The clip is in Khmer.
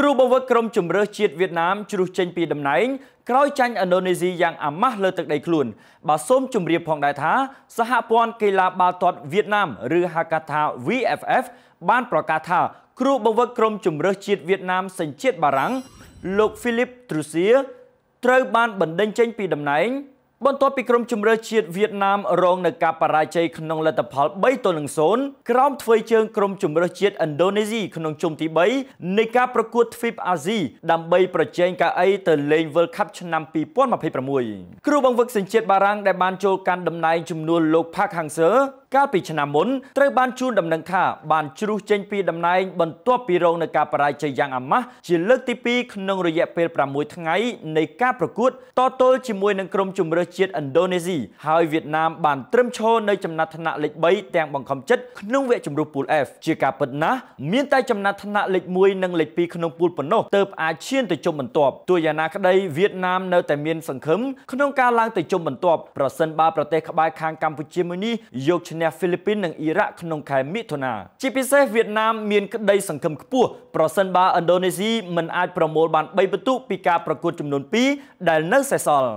គ្រូបង្វឹកក្រុមជម្រើសជាតិវៀតណាមជ្រុះចេញពីតំណែង ក្រោយចាញ់ឥណ្ឌូនេស៊ីយ៉ាងអាម៉ាស់លើទឹកដីខ្លួនបាទសូមជម្រាបផងដែរថាសហព័ន្ធកីឡាបាល់ទាត់វៀតណាមឬហៅកាត់ថា VFF បានប្រកាសថា គ្រូបង្វឹកក្រុមជម្រើសជាតិវៀតណាមសញ្ជាតិបារាំងលោក Philip Trussier ត្រូវបានបណ្ដេញចេញពីតំណែងបន្ទាប់ពីក្រុមជម្រើសជាតិវៀតណាមរងនឹងការបរាជ័យក្នុងលទ្ធផល3-0ក្រោមធ្វើជើងក្រុមជម្រើសជាតិឥណ្ឌូនេស៊ីក្នុងជុំទី3នៃការប្រកួត FIF អាស៊ីដើម្បីប្រជែងកៅអីទៅលេង World Cup ឆ្នាំ2026គ្រូបង្វឹកសញ្ជាតិបារាំងដែលបានចូលកាន់តំណែងជំនួសលោក Park Hang-seo កាលពីឆ្នាំមុនត្រូវបានជួនដំណឹងថាបានជ្រុះចេញពីតំណែងបន្ទាប់ពីរងនឹងការបរាជ័យយ៉ាងអាម៉ាស់ជាលើកទី2ក្នុងរយៈពេល6ថ្ងៃនៃការប្រកួតតទល់ជាមួយនឹងក្រុមជម្រើសជាតិឥណ្ឌូនេស៊ីហើយវៀតណាមបានត្រឹមឈរនៅចំណាត់ថ្នាក់លេខ3ទាំងបង្ខំចិត្តក្នុងវគ្គជម្រុះពូល F ជាការពិតណាស់មានតែចំណាត់ថ្នាក់លេខ1និងលេខ2ក្នុងពូលប៉ុណ្ណោះទើបអាចឈានទៅជុំបន្ទាប់ទោះយ៉ាងណាក្តីវៀតណាមនៅតែមានសង្ឃឹមក្នុងការឡើងទៅជុំបន្ទាប់ប្រសិនបើប្រទេសក្បែរខាងកម្ពុជាមួយនេះយកឈ្នះហ្វីលីពីននិងអ៊ីរ៉ាក់ក្នុង ខែមិថុនាជាពិសេសវៀតណាមមានក្តីសង្ឃឹមខ្ពស់ប្រសិនបើឥណ្ឌូនេស៊ីមិនអាចប្រមូលបាន3ពិន្ទុពីការប្រកួតចំនួន2ដែលនៅសេសសល់